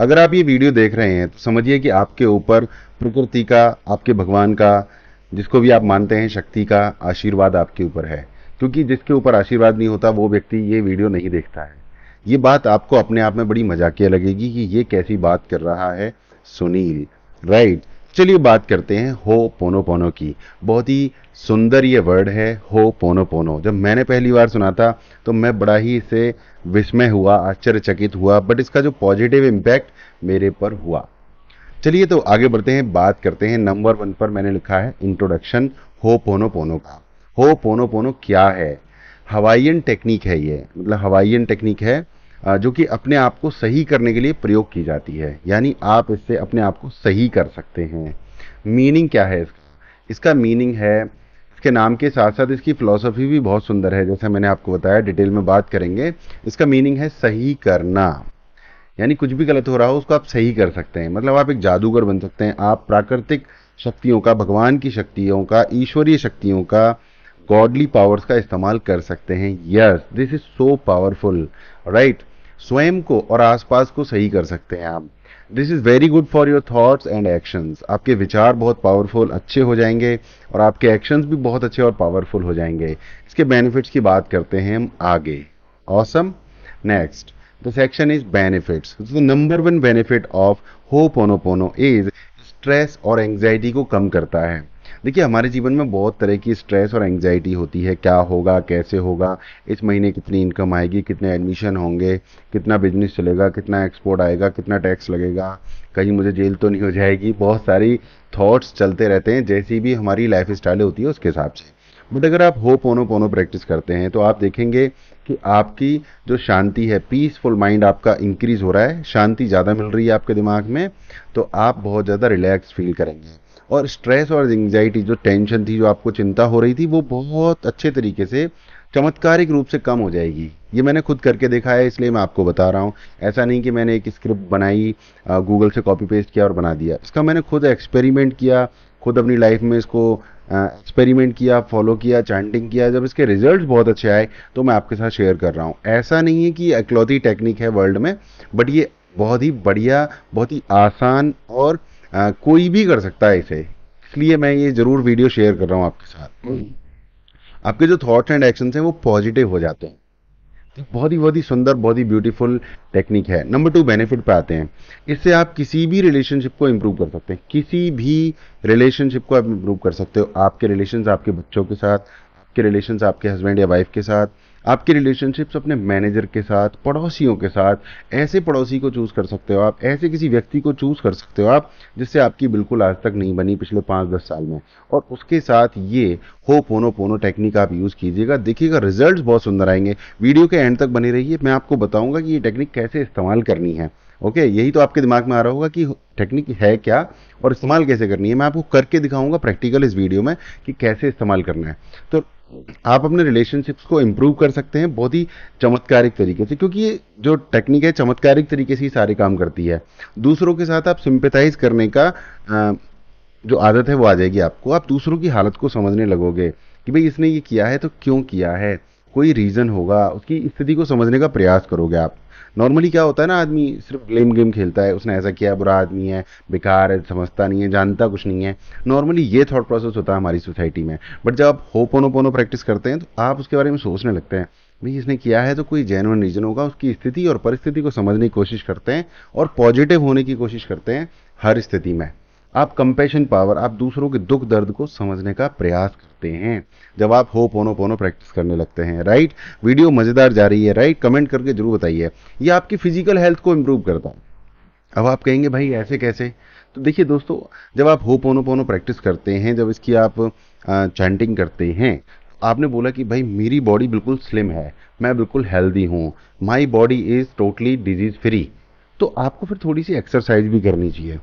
अगर आप ये वीडियो देख रहे हैं तो समझिए कि आपके ऊपर प्रकृति का आपके भगवान का जिसको भी आप मानते हैं शक्ति का आशीर्वाद आपके ऊपर है क्योंकि जिसके ऊपर आशीर्वाद नहीं होता वो व्यक्ति ये वीडियो नहीं देखता है ये बात आपको अपने आप में बड़ी मजाकिया लगेगी कि ये कैसी बात कर रहा है सुनील राइट चलिए बात करते हैं हो पोनो पोनो की बहुत ही सुंदर ये वर्ड है हो पोनो पोनो जब मैंने पहली बार सुना था तो मैं बड़ा ही इसे विस्मय हुआ आश्चर्यचकित हुआ बट इसका जो पॉजिटिव इम्पैक्ट मेरे पर हुआ चलिए तो आगे बढ़ते हैं बात करते हैं नंबर वन पर मैंने लिखा है इंट्रोडक्शन हो पोनो पोनो का हो पोनो पोनो क्या है हवाइयन टेक्निक है ये मतलब हवाइयन टेक्निक है जो कि अपने आप को सही करने के लिए प्रयोग की जाती है यानी आप इससे अपने आप को सही कर सकते हैं मीनिंग क्या है इसका मीनिंग है इसके नाम के साथ साथ इसकी फिलॉसफ़ी भी बहुत सुंदर है जैसा मैंने आपको बताया डिटेल में बात करेंगे इसका मीनिंग है सही करना यानी कुछ भी गलत हो रहा हो उसको आप सही कर सकते हैं मतलब आप एक जादूगर बन सकते हैं आप प्राकृतिक शक्तियों का भगवान की शक्तियों का ईश्वरीय शक्तियों का गॉडली पावर्स का इस्तेमाल कर सकते हैं yes this is so powerful right स्वयं को और आसपास को सही कर सकते हैं आप this is very good for your thoughts and actions आपके विचार बहुत पावरफुल अच्छे हो जाएंगे और आपके एक्शंस भी बहुत अच्छे और पावरफुल हो जाएंगे इसके बेनिफिट्स की बात करते हैं हम आगे awesome next the section is benefits the number one benefit of hooponopono is stress और एंग्जाइटी को कम करता है देखिए हमारे जीवन में बहुत तरह की स्ट्रेस और एंग्जाइटी होती है क्या होगा कैसे होगा इस महीने कितनी इनकम आएगी कितने एडमिशन होंगे कितना बिजनेस चलेगा कितना एक्सपोर्ट आएगा कितना टैक्स लगेगा कहीं मुझे जेल तो नहीं हो जाएगी बहुत सारी थॉट्स चलते रहते हैं जैसी भी हमारी लाइफ स्टाइल होती है उसके हिसाब से बट अगर आप हो पोनो पोनो प्रैक्टिस करते हैं तो आप देखेंगे कि आपकी जो शांति है पीसफुल माइंड आपका इंक्रीज हो रहा है शांति ज़्यादा मिल रही है आपके दिमाग में तो आप बहुत ज़्यादा रिलैक्स फील करेंगे और स्ट्रेस और एंगजाइटी जो टेंशन थी जो आपको चिंता हो रही थी वो बहुत अच्छे तरीके से चमत्कारिक रूप से कम हो जाएगी ये मैंने खुद करके देखा है इसलिए मैं आपको बता रहा हूँ ऐसा नहीं कि मैंने एक स्क्रिप्ट बनाई गूगल से कॉपी पेस्ट किया और बना दिया इसका मैंने खुद एक्सपेरिमेंट किया खुद अपनी लाइफ में इसको एक्सपेरिमेंट किया फॉलो किया चैंटिंग किया जब इसके रिजल्ट्स बहुत अच्छे आए तो मैं आपके साथ शेयर कर रहा हूँ ऐसा नहीं है कि अकलौती टेक्निक है वर्ल्ड में बट ये बहुत ही बढ़िया बहुत ही आसान और आ, कोई भी कर सकता है इसे इसलिए मैं ये ज़रूर वीडियो शेयर कर रहा हूँ आपके साथ हम्म। आपके जो थॉट्स एंड एक्शन हैं वो पॉजिटिव हो जाते हैं तो बहुत ही बहुत ही सुंदर बहुत ही ब्यूटीफुल टेक्निक है नंबर टू बेनिफिट पे आते हैं इससे आप किसी भी रिलेशनशिप को इम्प्रूव कर सकते हैं किसी भी रिलेशनशिप को आप इम्प्रूव कर सकते हो आपके रिलेशन आपके बच्चों के साथ आपके रिलेशन आपके हस्बैंड या वाइफ के साथ आपकी रिलेशनशिप्स अपने मैनेजर के साथ पड़ोसियों के साथ ऐसे पड़ोसी को चूज़ कर सकते हो आप ऐसे किसी व्यक्ति को चूज़ कर सकते हो आप जिससे आपकी बिल्कुल आज तक नहीं बनी पिछले पाँच दस साल में और उसके साथ ये हो पोनो पोनो टेक्निक आप यूज़ कीजिएगा देखिएगा रिजल्ट बहुत सुंदर आएंगे वीडियो के एंड तक बने रहिए मैं आपको बताऊँगा कि ये टेक्निक कैसे इस्तेमाल करनी है ओके okay, यही तो आपके दिमाग में आ रहा होगा कि टेक्निक है क्या और इस्तेमाल कैसे करनी है मैं आपको करके दिखाऊंगा प्रैक्टिकल इस वीडियो में कि कैसे इस्तेमाल करना है तो आप अपने रिलेशनशिप्स को इम्प्रूव कर सकते हैं बहुत ही चमत्कारिक तरीके से क्योंकि ये जो टेक्निक है चमत्कारिक तरीके से ही सारे काम करती है दूसरों के साथ आप सिंपेथाइज करने का जो आदत है वो आ जाएगी आपको आप दूसरों की हालत को समझने लगोगे कि भाई इसने ये किया है तो क्यों किया है कोई रीज़न होगा उसकी स्थिति को समझने का प्रयास करोगे आप नॉर्मली क्या होता है ना आदमी सिर्फ ब्लेम गेम खेलता है उसने ऐसा किया बुरा आदमी है बेकार है समझता नहीं है जानता कुछ नहीं है नॉर्मली ये थाट प्रोसेस होता है हमारी सोसाइटी में बट जब आप हो पोनो पोनो प्रैक्टिस करते हैं तो आप उसके बारे में सोचने लगते हैं भाई इसने किया है तो कोई जेनवन रीजन होगा उसकी स्थिति और परिस्थिति को समझने की कोशिश करते हैं और पॉजिटिव होने की कोशिश करते हैं हर स्थिति में आप कंपेशन पावर आप दूसरों के दुख दर्द को समझने का प्रयास करते हैं जब आप हो पोनो पोनो प्रैक्टिस करने लगते हैं राइट वीडियो मज़ेदार जा रही है राइट कमेंट करके जरूर बताइए ये आपकी फिजिकल हेल्थ को इम्प्रूव करता है अब आप कहेंगे भाई ऐसे कैसे तो देखिए दोस्तों जब आप हो पोनो पोनो प्रैक्टिस करते हैं जब इसकी आप चैंटिंग करते हैं आपने बोला कि भाई मेरी बॉडी बिल्कुल स्लिम है मैं बिल्कुल हेल्दी हूँ my body is totally disease free तो आपको फिर थोड़ी सी एक्सरसाइज भी करनी चाहिए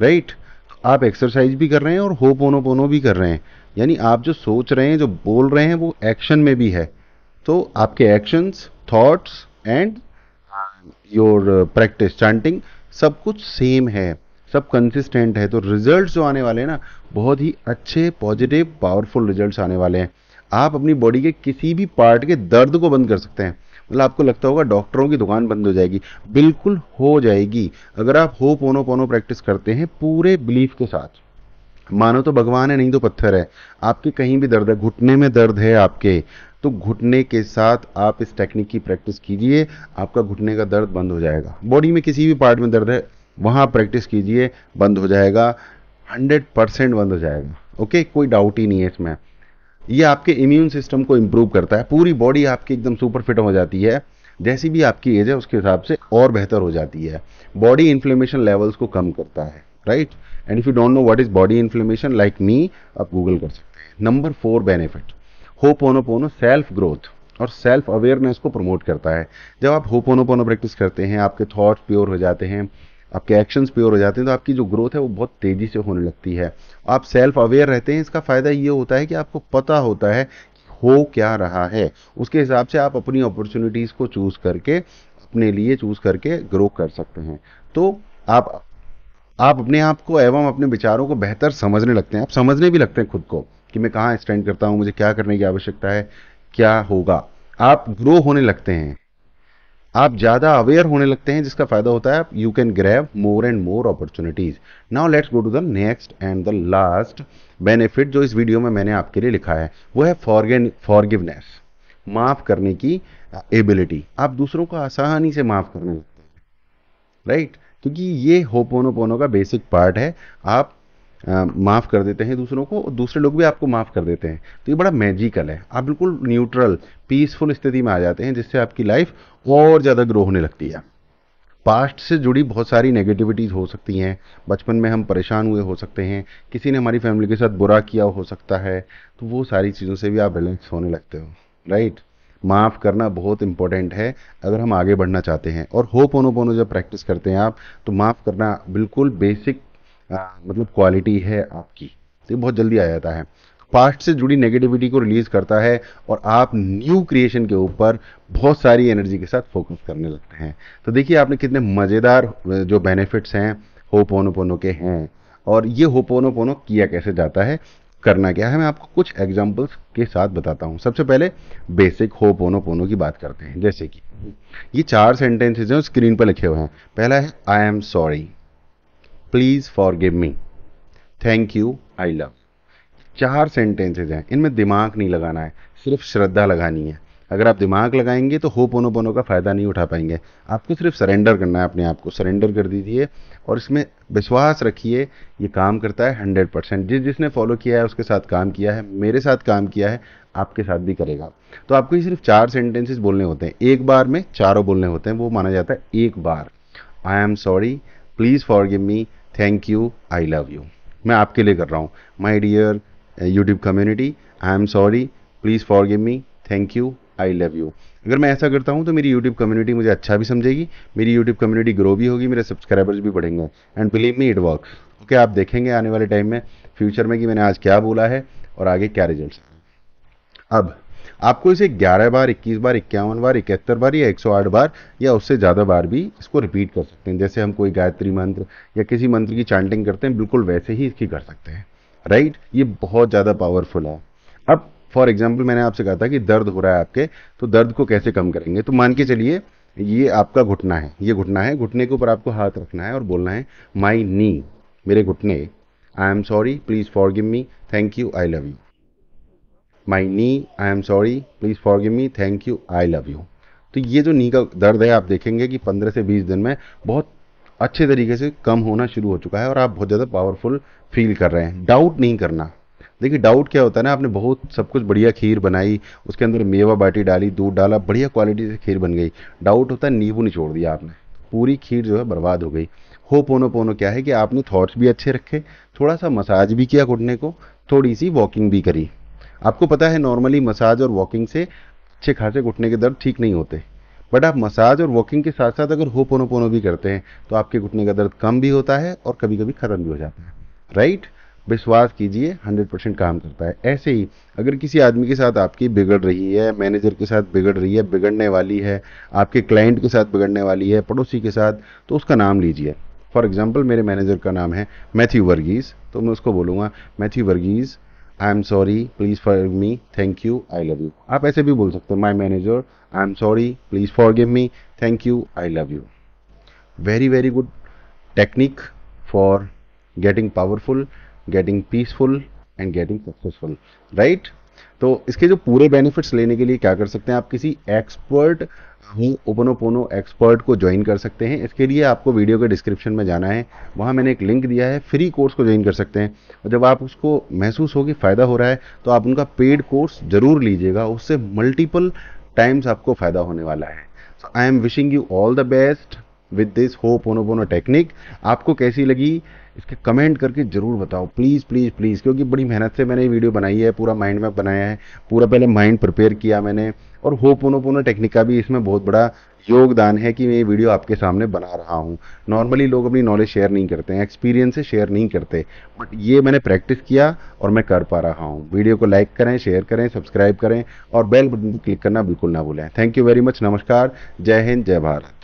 राइट right? आप एक्सरसाइज भी कर रहे हैं और हो पोनो पोनो भी कर रहे हैं यानी आप जो सोच रहे हैं जो बोल रहे हैं वो एक्शन में भी है तो आपके actions thoughts and your practice chanting सब कुछ सेम है सब कंसिस्टेंट है तो रिजल्ट्स जो आने वाले हैं ना बहुत ही अच्छे पॉजिटिव पावरफुल रिजल्ट्स आने वाले हैं आप अपनी बॉडी के किसी भी पार्ट के दर्द को बंद कर सकते हैं मतलब आपको लगता होगा डॉक्टरों की दुकान बंद हो जाएगी बिल्कुल हो जाएगी अगर आप हो पोनो पोनो प्रैक्टिस करते हैं पूरे बिलीफ के साथ मानो तो भगवान है नहीं तो पत्थर है आपके कहीं भी दर्द है घुटने में दर्द है आपके तो घुटने के साथ आप इस टेक्निक की प्रैक्टिस कीजिए आपका घुटने का दर्द बंद हो जाएगा बॉडी में किसी भी पार्ट में दर्द है वहाँ प्रैक्टिस कीजिए बंद हो जाएगा हंड्रेड परसेंट बंद हो जाएगा ओके कोई डाउट ही नहीं है इसमें ये आपके इम्यून सिस्टम को इम्प्रूव करता है पूरी बॉडी आपकी एकदम सुपर फिट हो जाती है जैसी भी आपकी एज है उसके हिसाब से और बेहतर हो जाती है बॉडी इन्फ्लेमेशन लेवल्स को कम करता है right and if you don't know what is body inflammation like me आप गूगल कर सकते हैं number four benefit hooponopono self growth और सेल्फ अवेयरनेस को प्रमोट करता है जब आप होपोनोपोनो प्रैक्टिस करते हैं आपके थॉट प्योर हो जाते हैं आपके एक्शंस प्योर हो जाते हैं तो आपकी जो ग्रोथ है वो बहुत तेज़ी से होने लगती है आप सेल्फ अवेयर रहते हैं इसका फ़ायदा ये होता है कि आपको पता होता है हो क्या रहा है उसके हिसाब से आप अपनी अपॉर्चुनिटीज़ को चूज़ करके अपने लिए चूज़ करके ग्रो कर सकते हैं तो आप आप अपने आप को एवं अपने विचारों को बेहतर समझने लगते हैं आप समझने भी लगते हैं खुद को कि मैं कहाँ स्टैंड करता हूँ मुझे क्या करने की आवश्यकता है क्या होगा आप ग्रो होने लगते हैं आप ज़्यादा अवेयर होने लगते हैं जिसका फ़ायदा होता है you can grab more and more opportunities now let's go to the next and the last benefit जो इस वीडियो में मैंने आपके लिए लिखा है वो है फॉरगेन फॉरगिवनेस माफ़ करने की एबिलिटी आप दूसरों को आसानी से माफ़ करने लगते हैं राइट क्योंकि ये होपोनोपोनो का बेसिक पार्ट है आप माफ़ कर देते हैं दूसरों को और दूसरे लोग भी आपको माफ़ कर देते हैं तो ये बड़ा मैजिकल है आप बिल्कुल न्यूट्रल पीसफुल स्थिति में आ जाते हैं जिससे आपकी लाइफ और ज़्यादा ग्रो होने लगती है पास्ट से जुड़ी बहुत सारी नेगेटिविटीज़ हो सकती हैं बचपन में हम परेशान हुए हो सकते हैं किसी ने हमारी फैमिली के साथ बुरा किया हो सकता है तो वो सारी चीज़ों से भी आप बैलेंस होने लगते हो राइट माफ़ करना बहुत इंपॉर्टेंट है अगर हम आगे बढ़ना चाहते हैं और हो पोनो पोनो जब प्रैक्टिस करते हैं आप तो माफ़ करना बिल्कुल बेसिक आ, मतलब क्वालिटी है आपकी तो बहुत जल्दी आ जाता है पास्ट से जुड़ी नेगेटिविटी को रिलीज करता है और आप न्यू क्रिएशन के ऊपर बहुत सारी एनर्जी के साथ फोकस करने लगते हैं तो देखिए आपने कितने मज़ेदार जो बेनिफिट्स हैं पोनो के हैं और ये होपोनोपोनो किया कैसे जाता है करना क्या है मैं आपको कुछ एग्जाम्पल्स के साथ बताता हूँ सबसे पहले बेसिक हो पोनो पोनो की बात करते हैं जैसे कि ये चार सेंटेंसेज हैं स्क्रीन पर लिखे हुए हैं पहला है I am sorry please forgive me thank you I love चार सेंटेंसेज हैं इनमें दिमाग नहीं लगाना है सिर्फ श्रद्धा लगानी है अगर आप दिमाग लगाएंगे तो हो पोनो पोनो का फ़ायदा नहीं उठा पाएंगे आपको सिर्फ सरेंडर करना है अपने आप को सरेंडर कर दीजिए और इसमें विश्वास रखिए ये काम करता है हंड्रेड परसेंट जिस जिसने फॉलो किया है उसके साथ काम किया है मेरे साथ काम किया है आपके साथ भी करेगा तो आपको ये सिर्फ चार सेंटेंसेस बोलने होते हैं एक बार में चारों बोलने होते हैं वो माना जाता है एक बार I am sorry please forgive me thank you I love you मैं आपके लिए कर रहा हूँ my dear YouTube community I am sorry please forgive me thank you I love you अगर मैं ऐसा करता हूँ तो मेरी यूट्यूब कम्युनिटी मुझे अच्छा भी समझेगी मेरी यूट्यूब कम्युनिटी ग्रो भी होगी मेरे सब्सक्राइबर्स भी बढ़ेंगे and believe me it work okay आप देखेंगे आने वाले टाइम में फ्यूचर में कि मैंने आज क्या बोला है और आगे क्या रिजल्ट अब आपको इसे 11 बार 21 बार इक्यावन बार इकहत्तर बार या 108 बार या उससे ज़्यादा बार भी इसको रिपीट कर सकते हैं जैसे हम कोई गायत्री मंत्र या किसी मंत्र की चैंटिंग करते हैं बिल्कुल वैसे ही इसकी कर सकते हैं राइट ये बहुत ज़्यादा पावरफुल है अब फॉर एग्जाम्पल मैंने आपसे कहा था कि दर्द हो रहा है आपके तो दर्द को कैसे कम करेंगे तो मान के चलिए ये आपका घुटना है ये घुटना है घुटने के ऊपर आपको हाथ रखना है और बोलना है माई नी मेरे घुटने I am sorry please forgive me thank you I love you my knee I am sorry please forgive me thank you I love you तो ये जो नी का दर्द है आप देखेंगे कि पंद्रह से बीस दिन में बहुत अच्छे तरीके से कम होना शुरू हो चुका है और आप बहुत ज़्यादा पावरफुल फील कर रहे हैं डाउट नहीं करना देखिए डाउट क्या होता है ना आपने बहुत सब कुछ बढ़िया खीर बनाई उसके अंदर मेवा बाटी डाली दूध डाला बढ़िया क्वालिटी से खीर बन गई डाउट होता है नींबू नहीं छोड़ दिया आपने पूरी खीर जो है बर्बाद हो गई हो पोनो पोनो क्या है कि आपने थॉट्स भी अच्छे रखे थोड़ा सा मसाज भी किया घुटने को थोड़ी सी वॉकिंग भी करी आपको पता है नॉर्मली मसाज और वॉकिंग से अच्छे खासे घुटने के दर्द ठीक नहीं होते बट आप मसाज और वॉकिंग के साथ साथ अगर हो पोनो पोनो भी करते हैं तो आपके घुटने का दर्द कम भी होता है और कभी कभी ख़त्म भी हो जाता है राइट विश्वास कीजिए 100 परसेंट काम करता है ऐसे ही अगर किसी आदमी के साथ आपकी बिगड़ रही है मैनेजर के साथ बिगड़ रही है बिगड़ने वाली है आपके क्लाइंट के साथ बिगड़ने वाली है पड़ोसी के साथ तो उसका नाम लीजिए फॉर एग्जाम्पल मेरे मैनेजर का नाम है मैथ्यू वर्गीज़ तो मैं उसको बोलूँगा Matthew Varghese I am sorry please for me thank you I love you आप ऐसे भी बोल सकते हो my manager I am sorry please forgive me thank you I love you very very good technique for getting powerful, getting peaceful, and getting successful. Right? तो इसके जो पूरे बेनिफिट्स लेने के लिए क्या कर सकते हैं आप किसी एक्सपर्ट हूँ ओपनोपोनो एक्सपर्ट को ज्वाइन कर सकते हैं इसके लिए आपको वीडियो के डिस्क्रिप्शन में जाना है वहाँ मैंने एक लिंक दिया है फ्री कोर्स को ज्वाइन कर सकते हैं और जब आप उसको महसूस हो कि फ़ायदा हो रहा है तो आप उनका पेड कोर्स ज़रूर लीजिएगा उससे मल्टीपल टाइम्स आपको फ़ायदा होने वाला है so I am wishing you all the best with this hooponopono technique आपको कैसी लगी इसके कमेंट करके ज़रूर बताओ प्लीज़ प्लीज़ प्लीज़ क्योंकि बड़ी मेहनत से मैंने ये वीडियो बनाई है पूरा माइंड मैप बनाया है पूरा पहले माइंड प्रिपेयर किया मैंने और हो पुनो पुनो टेक्निक का भी इसमें बहुत बड़ा योगदान है कि मैं ये वीडियो आपके सामने बना रहा हूँ नॉर्मली लोग अपनी नॉलेज शेयर नहीं करते हैं एक्सपीरियंस से शेयर नहीं करते बट ये मैंने प्रैक्टिस किया और मैं कर पा रहा हूँ वीडियो को लाइक करें शेयर करें सब्सक्राइब करें और बेल बटन क्लिक करना बिल्कुल ना भूलें थैंक यू वेरी मच नमस्कार जय हिंद जय भारत